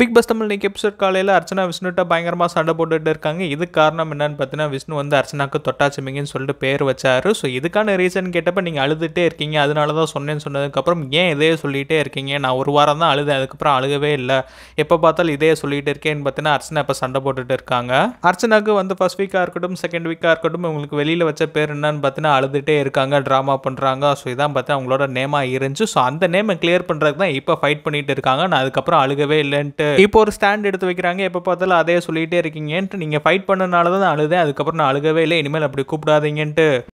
big bus Tamil நீக்கி episode காலையில் அர்ச்சனா விஷ்ணுகிட்ட பயங்கரமாக சண்டை போட்டுகிட்டு இருக்காங்க இது காரணம் என்னன்னு பார்த்தீங்கன்னா விஷ்ணு வந்து அர்ச்சனாக்கு தொட்டாச்சிமிங்கன்னு சொல்லிட்டு பேர் வச்சார் ஸோ இதுக்கான ரீசன் கேட்டப்போ நீங்கள் அழுதுகிட்டே இருக்கீங்க அதனால தான் சொன்னேன்னு சொன்னதுக்கப்புறம் ஏன் இதே சொல்லிகிட்டே இருக்கீங்க நான் ஒரு வாரம் தான் அழுதேன் அதுக்கப்புறம் அழுகவே இல்லை எப்போ பார்த்தாலும் இதே சொல்லிகிட்டு இருக்கேன்னு பார்த்தீங்கன்னா அர்ச்சனா இப்போ சண்டை போட்டுட்டு இருக்காங்க அர்ச்சனாக்கு வந்து ஃபஸ்ட் வீக்காக இருக்கட்டும் செகண்ட் வீக்காக இருக்கட்டும் உங்களுக்கு வெளியில் வச்ச பேர் என்னன்னு பார்த்தீங்கன்னா அழுதுகிட்டே இருக்காங்க ட்ராமா பண்ணுறாங்க ஸோ இதான் பார்த்தா அவங்களோட நேமாக இருந்துச்சு ஸோ அந்த நேமை கிளியர் பண்ணுறதுக்கு தான் இப்போ ஃபைட் பண்ணிகிட்டு இருக்காங்க நான் அதுக்கப்புறம் அழுகவே இல்லைன்ட்டு இப்போ ஒரு ஸ்டாண்ட் எடுத்து வைக்கிறாங்க எப்போ பார்த்தாலும் அதே சொல்லிகிட்டே இருக்கீங்கன்ட்டு நீங்கள் ஃபைட் பண்ணனால தான் அழுதேன் அதுக்கப்புறம் நான் அழுகவே இல்லை இனிமேல் அப்படி கூப்பிடாதீங்கன்ட்டு